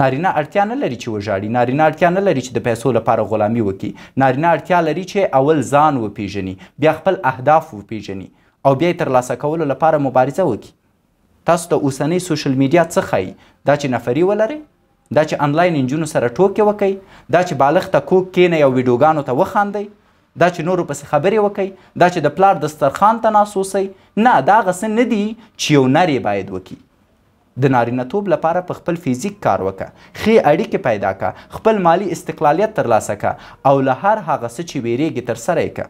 نارینه اړتیا نه لري چې وژاړي نارینه اړتیا نه لري چې د پیسو لپاره غلامي وکړي نارینه اړتیا لري چې اول ځان وپیژني بیا خپل اهداف وپیژني او بیا یې ترلاسه کولو لپاره مبارزه وکړي تاسو ته اوسنۍ سوشل میډیا څه ښایي دا چې نفري ولرئ دا چې انلاین انجونو سره ټوکې وکړئ دا چې بالښت ته کوک کینئ او ویډیوګانو ته وخاندئ دا چې نورو پسې خبرې وکړئ دا چې د پلار دسترخوان ته ناسوسئ نه دا هغه څه نه دي چې یو نر باید وکړي د نارینتوب لپاره په خپل فزیک کار وکه خې اړیکې پیدا که خپل مالی استقلالیت ترلاسه که او له هر هغه څه چې ویریږي ترسره یې که